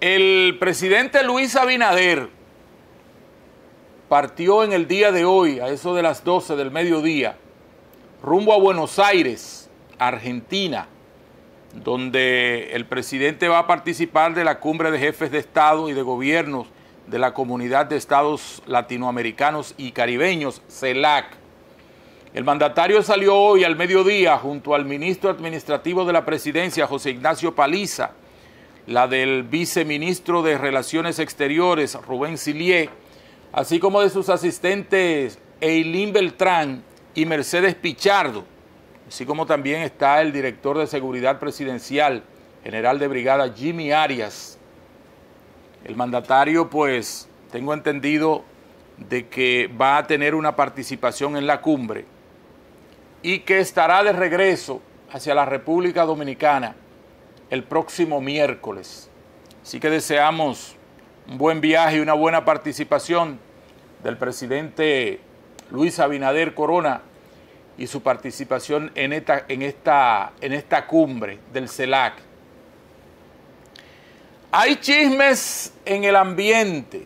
El presidente Luis Abinader partió en el día de hoy, a eso de las 12 del mediodía, rumbo a Buenos Aires, Argentina, donde el presidente va a participar de la cumbre de jefes de Estado y de gobiernos de la Comunidad de Estados Latinoamericanos y Caribeños, CELAC. El mandatario salió hoy al mediodía junto al ministro administrativo de la presidencia, José Ignacio Paliza, la del viceministro de Relaciones Exteriores, Rubén Silie, así como de sus asistentes Eileen Beltrán y Mercedes Pichardo, así como también está el director de Seguridad Presidencial, general de brigada Jimmy Arias. El mandatario, pues, tengo entendido de que va a tener una participación en la cumbre y que estará de regreso hacia la República Dominicana el próximo miércoles. Así que deseamos un buen viaje y una buena participación del presidente Luis Abinader Corona y su participación en esta, en esta, en esta cumbre del CELAC. Hay chismes en el ambiente.